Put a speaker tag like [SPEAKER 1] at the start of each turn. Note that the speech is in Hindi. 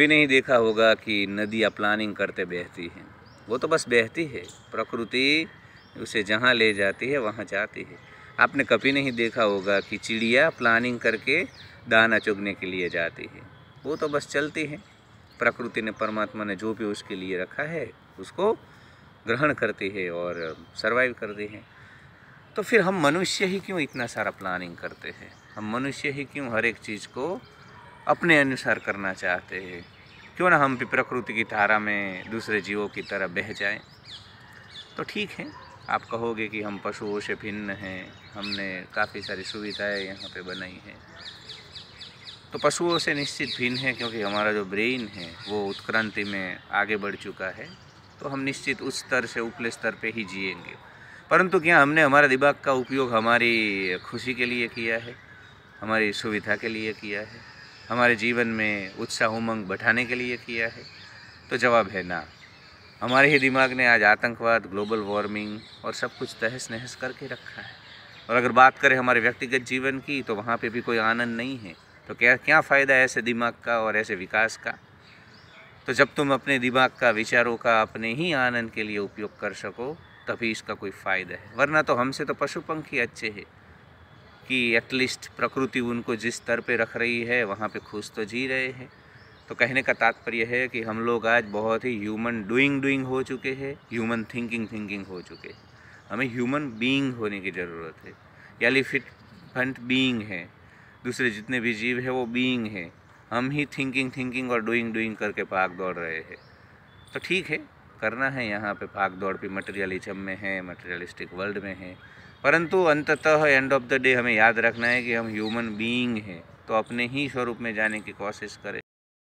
[SPEAKER 1] भी नहीं देखा होगा कि नदियाँ प्लानिंग करते बहती हैं वो तो बस बहती है प्रकृति उसे जहाँ ले जाती है वहाँ जाती है आपने कभी नहीं देखा होगा कि चिड़िया प्लानिंग करके दाना चुगने के लिए जाती है वो तो बस चलती है प्रकृति ने परमात्मा ने जो भी उसके लिए रखा है उसको ग्रहण करती है और सर्वाइव करती है तो फिर हम मनुष्य ही क्यों इतना सारा प्लानिंग करते हैं हम मनुष्य ही क्यों हर एक चीज़ को अपने अनुसार करना चाहते हैं क्यों ना हम भी प्रकृति की धारा में दूसरे जीवों की तरह बह जाएं तो ठीक है आप कहोगे कि हम पशुओं से भिन्न हैं हमने काफ़ी सारी सुविधाएं यहाँ पे बनाई हैं तो पशुओं से निश्चित भिन्न है क्योंकि हमारा जो ब्रेन है वो उत्क्रांति में आगे बढ़ चुका है तो हम निश्चित उस स्तर से उपले स्तर पे ही जिएंगे परंतु क्या हमने हमारा दिमाग का उपयोग हमारी खुशी के लिए किया है हमारी सुविधा के लिए किया है हमारे जीवन में उत्साह उमंग बढ़ाने के लिए किया है तो जवाब है ना हमारे ही दिमाग ने आज आतंकवाद ग्लोबल वार्मिंग और सब कुछ तहस नहस करके रखा है और अगर बात करें हमारे व्यक्तिगत जीवन की तो वहाँ पे भी कोई आनंद नहीं है तो क्या क्या फ़ायदा है ऐसे दिमाग का और ऐसे विकास का तो जब तुम अपने दिमाग का विचारों का अपने ही आनंद के लिए उपयोग कर सको तभी इसका कोई फ़ायदा है वरना तो हमसे तो पशु पंखी अच्छे हैं कि एटलीस्ट प्रकृति उनको जिस स्तर पे रख रही है वहाँ पे खुश तो जी रहे हैं तो कहने का तात्पर्य है कि हम लोग आज बहुत ही ह्यूमन डूइंग डूइंग हो चुके हैं ह्यूमन थिंकिंग थिंकिंग हो चुके हैं हमें ह्यूमन बीइंग होने की ज़रूरत है यानी फिट फंट बीइंग है दूसरे जितने भी जीव है वो बीइंग है हम ही थिंकिंग थिंकिंग और डूइंग डूइंग करके भाग दौड़ रहे हैं तो ठीक है करना है यहाँ पे भाग दौड़ भी मटेरियलिज्म में है मटेरियलिस्टिक वर्ल्ड में है परंतु अंततः एंड ऑफ द डे हमें याद रखना है कि हम ह्यूमन बीइंग हैं तो अपने ही स्वरूप में जाने की कोशिश करें